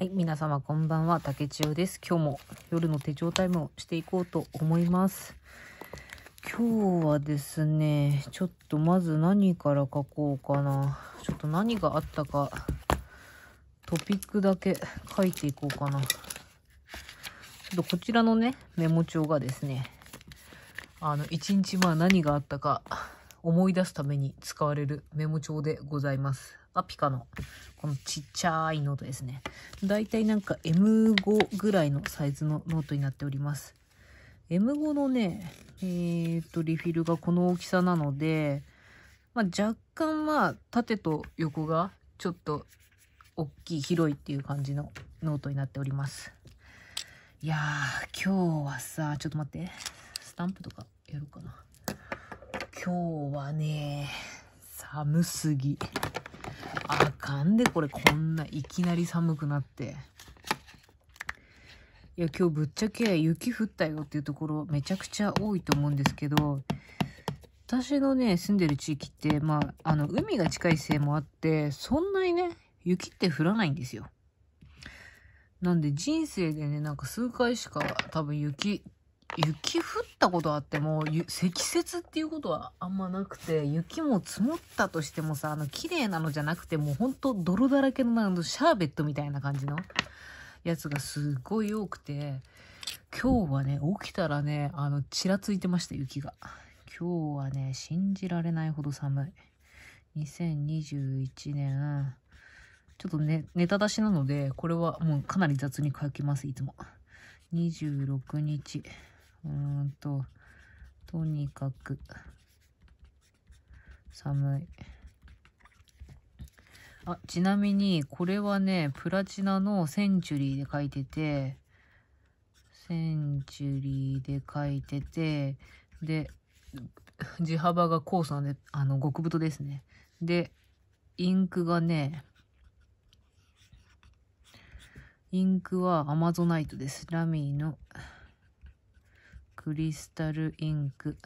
はい、皆様こんばんは、竹千代です。今日も夜の手帳タイムをしていこうと思います。今日はですね、ちょっとまず何から書こうかな。ちょっと何があったか、トピックだけ書いていこうかな。ちょっとこちらのね、メモ帳がですね、あの、一日まあ何があったか思い出すために使われるメモ帳でございます。がピカの、このちっちゃいノートですね。だいたいなんか M5 ぐらいのサイズのノートになっております。M5 のね、えー、っと、リフィルがこの大きさなので、まあ、若干まあ、縦と横がちょっと大きい、広いっていう感じのノートになっております。いやー、今日はさ、ちょっと待って、スタンプとかやろうかな。今日はね、寒すぎ。あかんでこれこんないきなり寒くなっていや今日ぶっちゃけ雪降ったよっていうところめちゃくちゃ多いと思うんですけど私のね住んでる地域ってまああの海が近いせいもあってそんなにね雪って降らないんですよなんで人生でねなんか数回しか多分雪雪降ったことあっても積雪っていうことはあんまなくて雪も積もったとしてもさあの綺麗なのじゃなくてもうほんと泥だらけのシャーベットみたいな感じのやつがすっごい多くて今日はね起きたらねあのちらついてました雪が今日はね信じられないほど寒い2021年ちょっとねネタ出しなのでこれはもうかなり雑に書きますいつも26日うんと、とにかく、寒い。あ、ちなみに、これはね、プラチナのセンチュリーで書いてて、センチュリーで書いてて、で、地幅がコースなんで、あの、極太ですね。で、インクがね、インクはアマゾナイトです。ラミーのクリスタルインク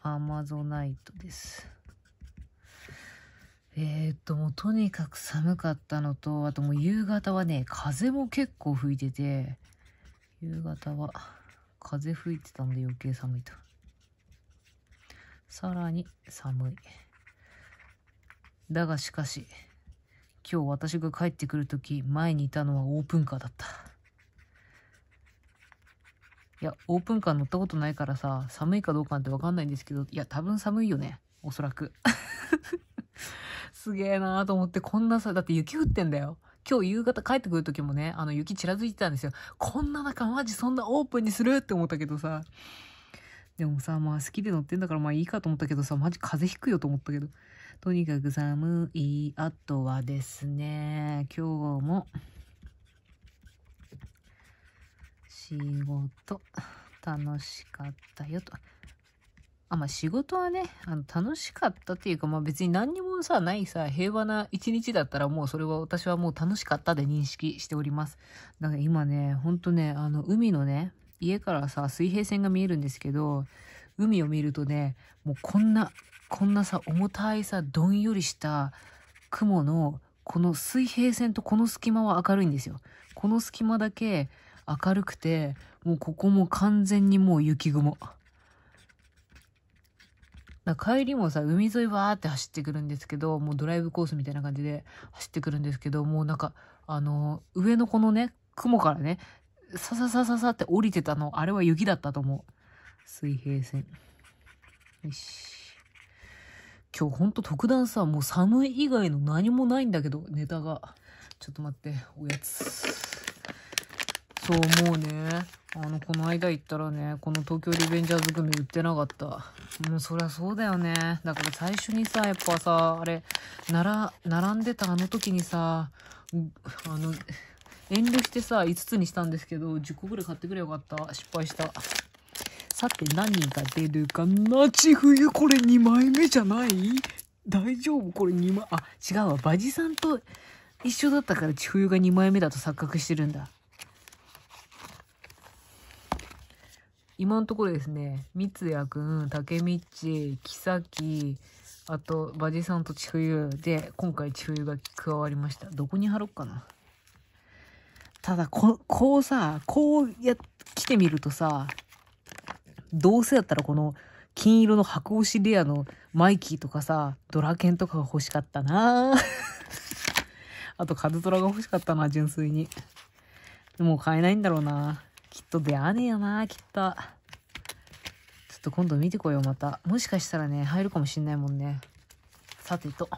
アマゾナイトですえー、っともうとにかく寒かったのとあともう夕方はね風も結構吹いてて夕方は風吹いてたんで余計寒いとさらに寒いだがしかし今日私が帰ってくる時前にいたのはオープンカーだったいや、オープンカー乗ったことないからさ、寒いかどうかなんてわかんないんですけど、いや、多分寒いよね。おそらく。すげえなーと思って、こんなさ、だって雪降ってんだよ。今日夕方帰ってくる時もね、あの雪ちらついてたんですよ。こんな中マジそんなオープンにするって思ったけどさ。でもさ、まあ好きで乗ってんだからまあいいかと思ったけどさ、マジ風邪ひくよと思ったけど。とにかく寒い、あとはですね、今日も仕事、楽しかったよと。あ、まあ、仕事はね、あの、楽しかったっていうか、まあ、別に何にもさ、ないさ、平和な一日だったらもうそれは私はもう楽しかったで認識しております。だから今ね、ほんとね、あの、海のね、家からさ、水平線が見えるんですけど、海を見るとね、もうこんな、こんなさ、重たいさ、どんよりした雲の、この水平線とこの隙間は明るいんですよ。この隙間だけ、明るくて、もうここも完全にもう雪雲。帰りもさ、海沿いわーって走ってくるんですけど、もうドライブコースみたいな感じで走ってくるんですけど、もうなんか、あの、上のこのね、雲からね、さささささって降りてたの、あれは雪だったと思う。水平線。よし。今日ほんと特段さ、もう寒い以外の何もないんだけど、ネタが。ちょっと待って、おやつ。そう思うね。あの、この間行ったらね、この東京リベンジャーズ組売ってなかった。うん、そりゃそうだよね。だから最初にさ、やっぱさ、あれ、なら、並んでたあの時にさ、あの、遠慮してさ、5つにしたんですけど、10個ぐらい買ってくれよかった。失敗した。さて何が出るかなち冬これ2枚目じゃない大丈夫これ2枚、あ、違うわ。バジさんと一緒だったからち冬が2枚目だと錯覚してるんだ。今のところですね、三谷くん、竹道、木崎、あと、馬ジさんと千冬で、今回千冬が加わりました。どこに貼ろうかな。ただこ、こうさ、こうや、来てみるとさ、どうせやったらこの、金色の白押しレアのマイキーとかさ、ドラケンとかが欲しかったなあと、カズドラが欲しかったな、純粋に。もう買えないんだろうなきっと出会わねえよな、きっと。ちょっと今度見てこよう、また。もしかしたらね、入るかもしんないもんね。さてと。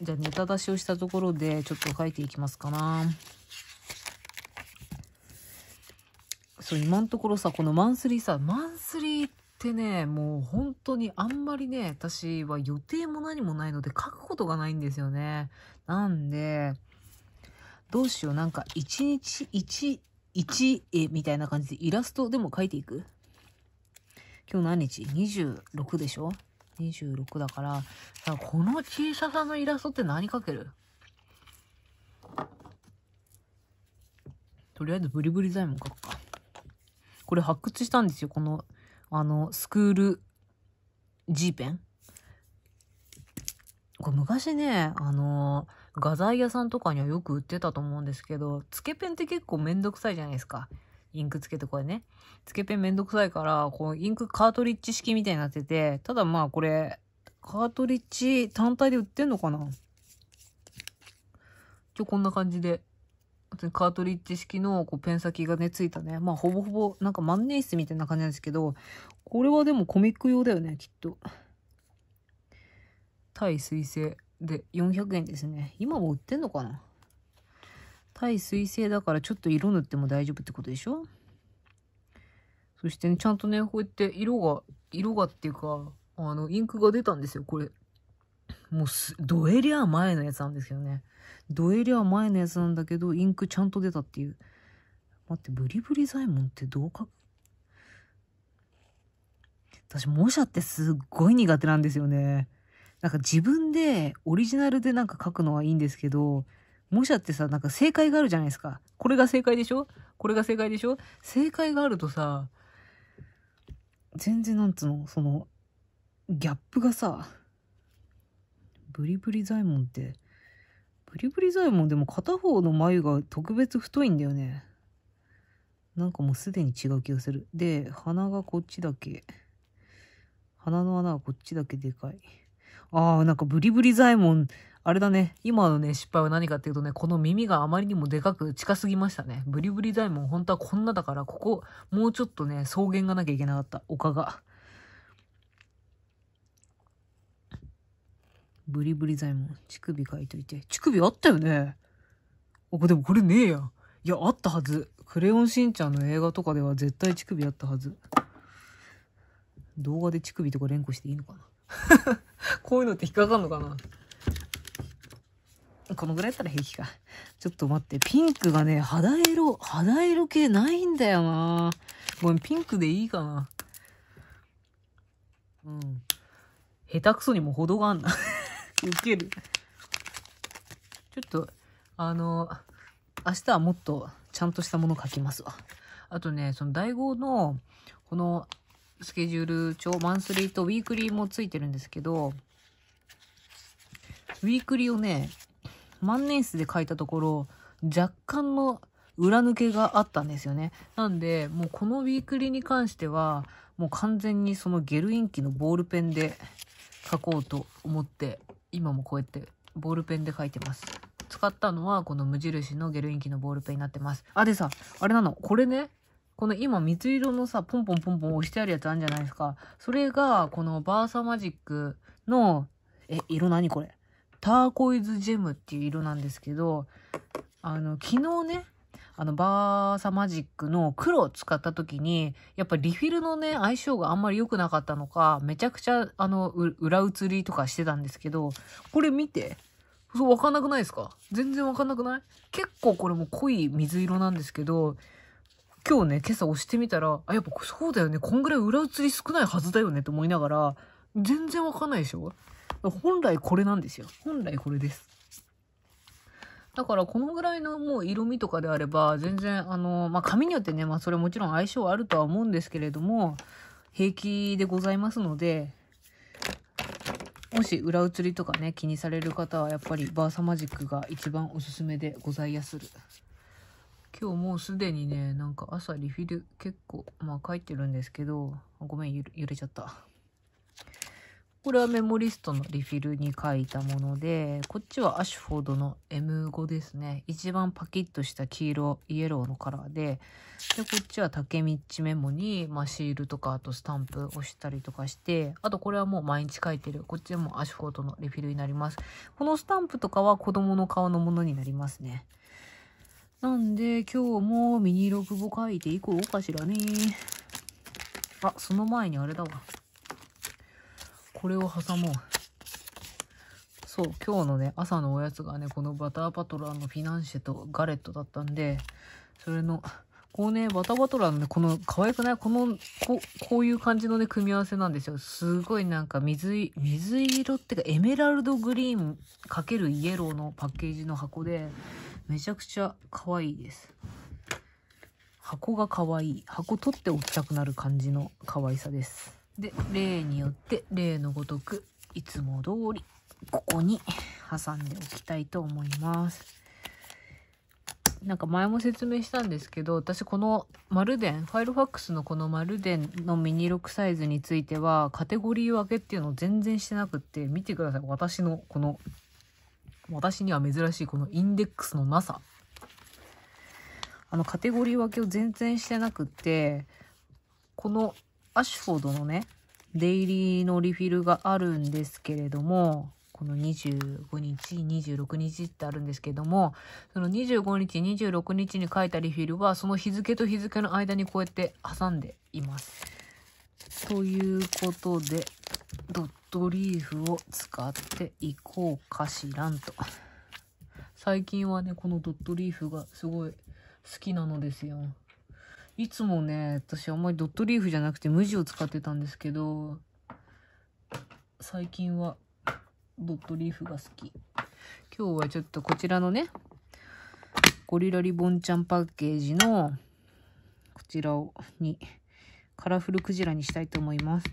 じゃあ、ネタ出しをしたところで、ちょっと書いていきますかな。そう、今のところさ、このマンスリーさ、マンスリーってね、もう本当にあんまりね、私は予定も何もないので書くことがないんですよね。なんで、どうしよう、なんか、一日一、一絵みたいな感じでイラストでも描いていく今日何日 ?26 でしょ ?26 だから、からこの小ささのイラストって何描けるとりあえずブリブリザイモ描くか。これ発掘したんですよ。この、あの、スクール G ペンこれ昔ね、あのー、画材屋さんとかにはよく売ってたと思うんですけど、つけペンって結構めんどくさいじゃないですか。インクつけてこれね。つけペンめんどくさいから、こう、インクカートリッジ式みたいになってて、ただまあこれ、カートリッジ単体で売ってんのかな今日こんな感じで。カートリッジ式のこうペン先がね、ついたね。まあ、ほぼほぼ、なんか万年筆みたいな感じなんですけど、これはでもコミック用だよね、きっと。対水星で400円ですね。今も売ってんのかな対水性だからちょっと色塗っても大丈夫ってことでしょそしてね、ちゃんとね、こうやって色が、色がっていうか、あの、インクが出たんですよ、これ。もうす、どえりゃ前のやつなんですけどね。どえりゃ前のやつなんだけど、インクちゃんと出たっていう。待って、ブリブリ左衛門ってどうか私、模写ってすっごい苦手なんですよね。なんか自分でオリジナルでなんか書くのはいいんですけど、模写ってさ、なんか正解があるじゃないですか。これが正解でしょこれが正解でしょ正解があるとさ、全然なんつうの、その、ギャップがさ、ブリブリ左衛門って、ブリブリ左衛門でも片方の眉が特別太いんだよね。なんかもうすでに違う気がする。で、鼻がこっちだけ。鼻の穴はこっちだけでかい。ああ、なんかブリブリ左衛門、あれだね、今のね、失敗は何かっていうとね、この耳があまりにもでかく近すぎましたね。ブリブリ左衛門、本当はこんなだから、ここ、もうちょっとね、草原がなきゃいけなかった、丘が。ブリブリ左衛門、乳首書いといて。乳首あったよねあ、でもこれねえや。いや、あったはず。クレヨンしんちゃんの映画とかでは絶対乳首あったはず。動画で乳首とか連呼していいのかな こういうのって引っかかんのかなこのぐらいやったら平気か。ちょっと待って、ピンクがね、肌色、肌色系ないんだよなごめん、ピンクでいいかな。うん。下手くそにも程があんな。ウケる。ちょっと、あの、明日はもっとちゃんとしたもの描きますわ。あとね、その大号の、このスケジュール帳、マンスリーとウィークリーもついてるんですけど、ウィークリーをね、万年筆で書いたところ、若干の裏抜けがあったんですよね。なんで、もうこのウィークリーに関しては、もう完全にそのゲルインキのボールペンで書こうと思って、今もこうやってボールペンで書いてます。使ったのはこの無印のゲルインキのボールペンになってます。あ、でさ、あれなの、これね、この今水色のさ、ポンポンポンポン押してあるやつあるんじゃないですか。それが、このバーサマジックの、え、色何これターコイズジェムっていう色なんですけど、あの、昨日ね、あの、バーサマジックの黒を使った時に、やっぱリフィルのね、相性があんまり良くなかったのか、めちゃくちゃ、あの、裏写りとかしてたんですけど、これ見て。そう、わかんなくないですか全然わかんなくない結構これも濃い水色なんですけど、今日ね、今朝押してみたら、あ、やっぱそうだよね。こんぐらい裏写り少ないはずだよねって思いながら、全然わかんないでしょ本来これなんですよ。本来これです。だからこのぐらいのもう色味とかであれば、全然あの、まあ、紙によってね、まあそれもちろん相性あるとは思うんですけれども、平気でございますので、もし裏写りとかね、気にされる方はやっぱりバーサマジックが一番おすすめでございやする。今日もうすでにね、なんか朝リフィル結構、まあ書いてるんですけど、ごめん、揺れちゃった。これはメモリストのリフィルに書いたもので、こっちはアシュフォードの M5 ですね。一番パキッとした黄色、イエローのカラーで、で、こっちは竹道メモに、まあ、シールとか、あとスタンプ押したりとかして、あとこれはもう毎日書いてる。こっちもアシュフォードのリフィルになります。このスタンプとかは子供の顔のものになりますね。なんで、今日もミニログボ書いていこうかしらね。あ、その前にあれだわ。これを挟もう。そう、今日のね、朝のおやつがね、このバターパトラーのフィナンシェとガレットだったんで、それの、こうね、バターパトラーのね、この、可愛くないこの、こう、こういう感じのね、組み合わせなんですよ。すごいなんか水、水色ってか、エメラルドグリーンかけるイエローのパッケージの箱で、めちゃくちゃ可愛いです。箱が可愛い。箱取っておきたくなる感じの可愛さです。で、例によって、例のごとく、いつも通り、ここに挟んでおきたいと思います。なんか前も説明したんですけど、私この丸電、ファイルファックスのこの丸電のミニ6サイズについては、カテゴリー分けっていうのを全然してなくって、見てください。私のこの私には珍しいこのインデックスのなさ。あの、カテゴリー分けを全然してなくって、このアシュフォードのね、デイリーのリフィルがあるんですけれども、この25日、26日ってあるんですけども、その25日、26日に書いたリフィルは、その日付と日付の間にこうやって挟んでいます。ということで、どっトリーフを使っていこうかしらんと。最近はね、このドットリーフがすごい好きなのですよ。いつもね、私あんまりドットリーフじゃなくて無地を使ってたんですけど、最近はドットリーフが好き。今日はちょっとこちらのね、ゴリラリボンちゃんパッケージのこちらをにカラフルクジラにしたいと思います。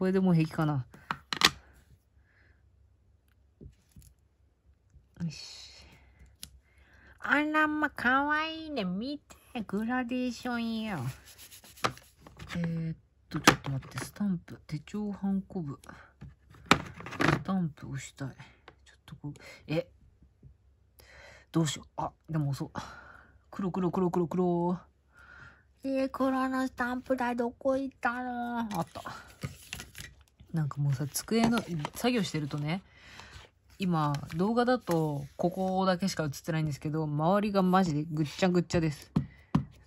これでもう平気かな。よし。あらま、かわいいね。見て、グラデーションや。えー、っと、ちょっと待って、スタンプ、手帳ハンコブ。スタンプ押したい。ちょっとこう、え、どうしよう。あ、でも遅う。黒黒黒黒黒。えー、黒のスタンプ台どこ行ったのあった。なんかもうさ、机の、作業してるとね、今、動画だと、ここだけしか映ってないんですけど、周りがマジでぐっちゃぐっちゃです。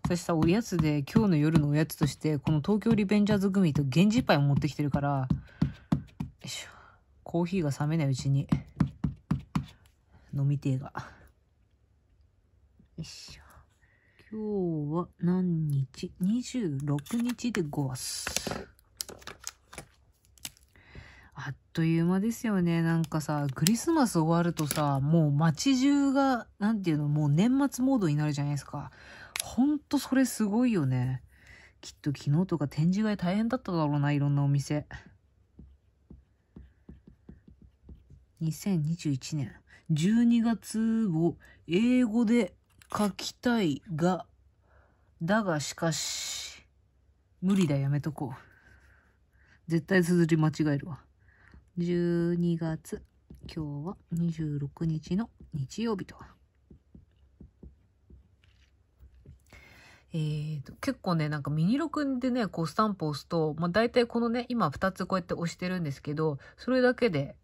私さ、おやつで、今日の夜のおやつとして、この東京リベンジャーズ組と源氏パイを持ってきてるから、よいしょ。コーヒーが冷めないうちに、飲みてえが。よいしょ。今日は何日 ?26 日でごわす。という間ですよね。なんかさ、クリスマス終わるとさ、もう街中が、なんていうの、もう年末モードになるじゃないですか。ほんとそれすごいよね。きっと昨日とか展示会大変だっただろうな、いろんなお店。2021年12月を英語で書きたいが、だがしかし、無理だやめとこう。絶対綴り間違えるわ。12月今日は26日の日曜日と。えーと、結構ねなんかミニ録でねこうスタンプ押すと、まあ、大体このね今2つこうやって押してるんですけどそれだけで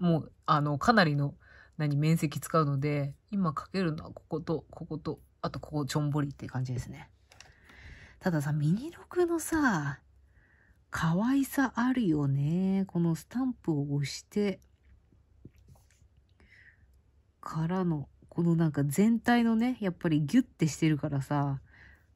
もうあのかなりの何面積使うので今かけるのはこことこことあとここちょんぼりって感じですね。たださミニ録のさ可愛さあるよね。このスタンプを押して、からの、このなんか全体のね、やっぱりギュッてしてるからさ、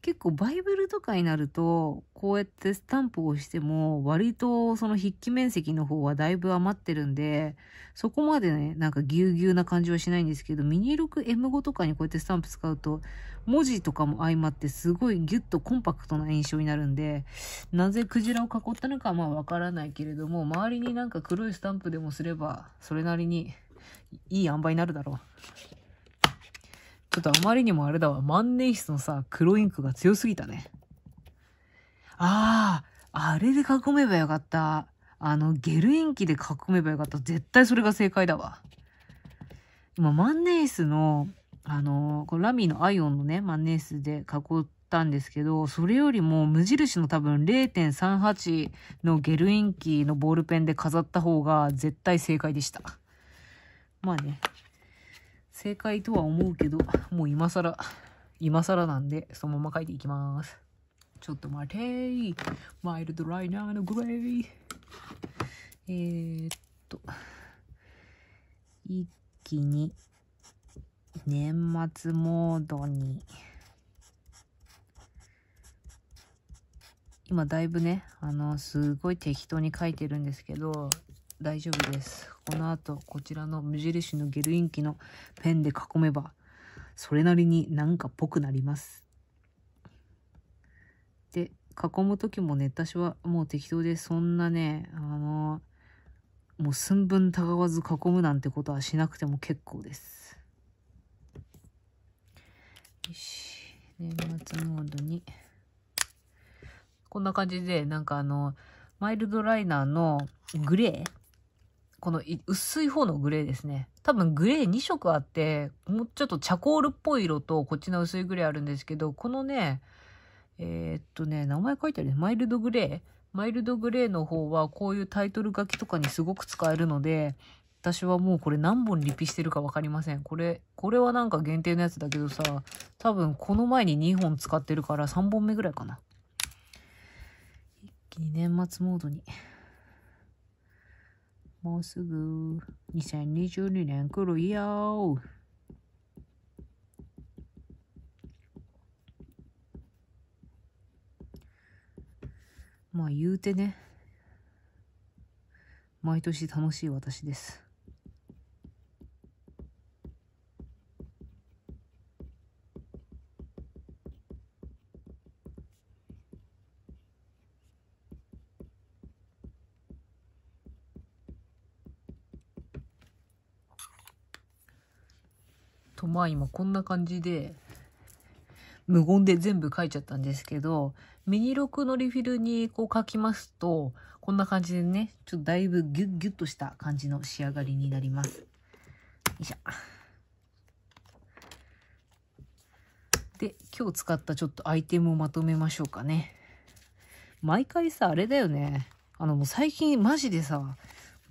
結構バイブルとかになるとこうやってスタンプをしても割とその筆記面積の方はだいぶ余ってるんでそこまでねなんかぎゅうぎゅうな感じはしないんですけどミニ 6M5 とかにこうやってスタンプ使うと文字とかも相まってすごいギュッとコンパクトな印象になるんでなぜクジラを囲ったのかはまあわからないけれども周りになんか黒いスタンプでもすればそれなりにいい塩梅になるだろう。ょっとあまりにもあれだわ。万年筆のさ、黒インクが強すぎたね。ああ、あれで囲めばよかった。あの、ゲルインキで囲めばよかった。絶対それが正解だわ。今、万年筆の、あの、このラミーのアイオンのね、万年筆で囲ったんですけど、それよりも無印の多分0.38のゲルインキのボールペンで飾った方が絶対正解でした。まあね。正解とは思うけど、もう今更、今更なんで、そのまま書いていきます。ちょっと待てー。マイルドライナーのグレイ。えー、っと、一気に、年末モードに、今だいぶね、あの、すごい適当に書いてるんですけど、大丈夫です。この後、こちらの無印のゲルインキのペンで囲めば、それなりになんかぽくなります。で、囲む時もね、私はもう適当で、そんなね、あの、もう寸分たがわず囲むなんてことはしなくても結構です。よし、年末モードに。こんな感じで、なんかあの、マイルドライナーのグレーこの薄い方のグレーですね。多分グレー2色あって、もうちょっとチャコールっぽい色と、こっちの薄いグレーあるんですけど、このね、えー、っとね、名前書いてあるね。マイルドグレー。マイルドグレーの方は、こういうタイトル書きとかにすごく使えるので、私はもうこれ何本リピしてるかわかりません。これ、これはなんか限定のやつだけどさ、多分この前に2本使ってるから3本目ぐらいかな。一気に年末モードに。もうすぐ2022年来るよ。まあ言うてね、毎年楽しい私です。とまあ今こんな感じで無言で全部書いちゃったんですけど、ミニ6のリフィルにこう書きますと、こんな感じでね、ちょっとだいぶギュッギュッとした感じの仕上がりになります。よいしょ。で、今日使ったちょっとアイテムをまとめましょうかね。毎回さ、あれだよね。あのもう最近マジでさ、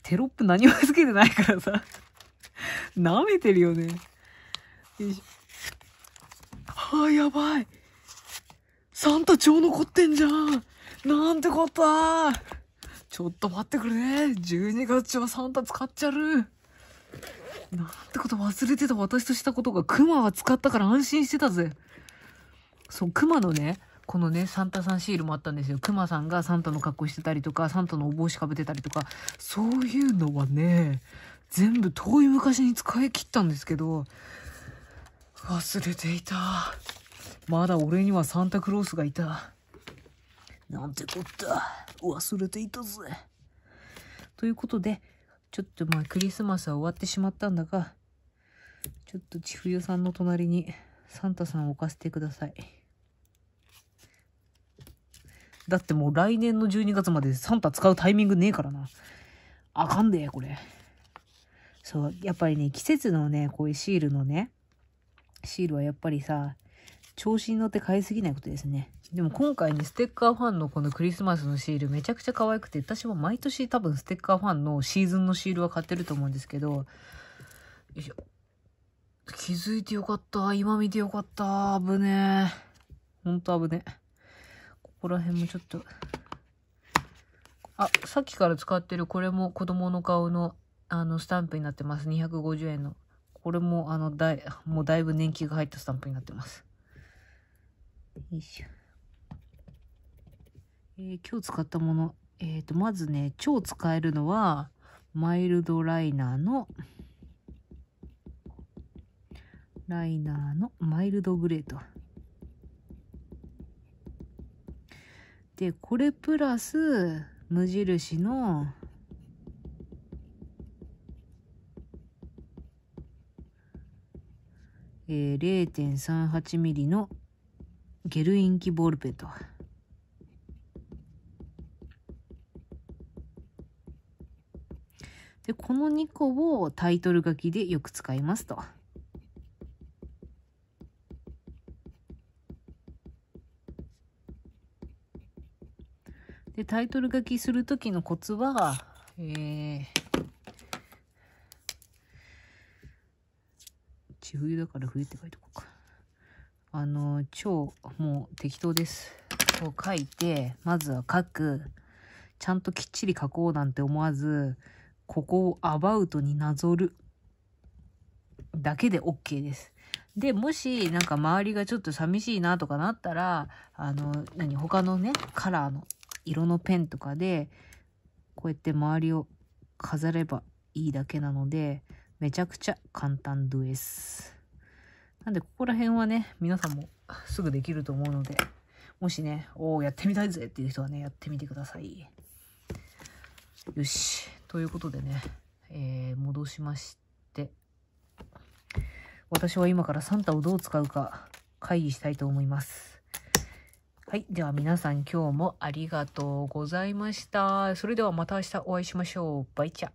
テロップ何もつけてないからさ、舐めてるよね。よいしょ。ああ、やばい。サンタ超残ってんじゃん。なんてこったちょっと待ってくれ。12月中はサンタ使っちゃる。なんてこと忘れてた私としたことが、クマは使ったから安心してたぜ。そう、クマのね、このね、サンタさんシールもあったんですよ。クマさんがサンタの格好してたりとか、サンタのお帽子かぶってたりとか、そういうのはね、全部遠い昔に使い切ったんですけど、忘れていた。まだ俺にはサンタクロースがいた。なんてこった。忘れていたぜ。ということで、ちょっとまあクリスマスは終わってしまったんだが、ちょっと千冬さんの隣にサンタさんを置かせてください。だってもう来年の12月までサンタ使うタイミングねえからな。あかんで、これ。そう、やっぱりね、季節のね、こういうシールのね、シールはやっぱりさ、調子に乗って買いすぎないことですね。でも今回ね、ステッカーファンのこのクリスマスのシールめちゃくちゃ可愛くて、私も毎年多分ステッカーファンのシーズンのシールは買ってると思うんですけど、よいしょ。気づいてよかった。今見てよかった。危ねえ。ほんと危ねえ。ここら辺もちょっと。あ、さっきから使ってるこれも子供の顔のあのスタンプになってます。250円の。これも、あの、だい、もうだいぶ年季が入ったスタンプになってます。よいしょ。えー、今日使ったもの、えっ、ー、と、まずね、超使えるのは、マイルドライナーの、ライナーのマイルドグレート。で、これプラス、無印の、えー、0.38ミリのゲルインキボールペンと。で、この2個をタイトル書きでよく使いますと。で、タイトル書きする時のコツは、えー、冬だから冬って書いとこうか。あの、超、もう適当です。を書いて、まずは書く。ちゃんときっちり書こうなんて思わず、ここをアバウトになぞる。だけで OK です。で、もし、なんか周りがちょっと寂しいなとかなったら、あの、何、他のね、カラーの色のペンとかで、こうやって周りを飾ればいいだけなので、めちゃくちゃ簡単です。なんで、ここら辺はね、皆さんもすぐできると思うので、もしね、おお、やってみたいぜっていう人はね、やってみてください。よし。ということでね、えー、戻しまして、私は今からサンタをどう使うか会議したいと思います。はい。では皆さん今日もありがとうございました。それではまた明日お会いしましょう。バイチャ。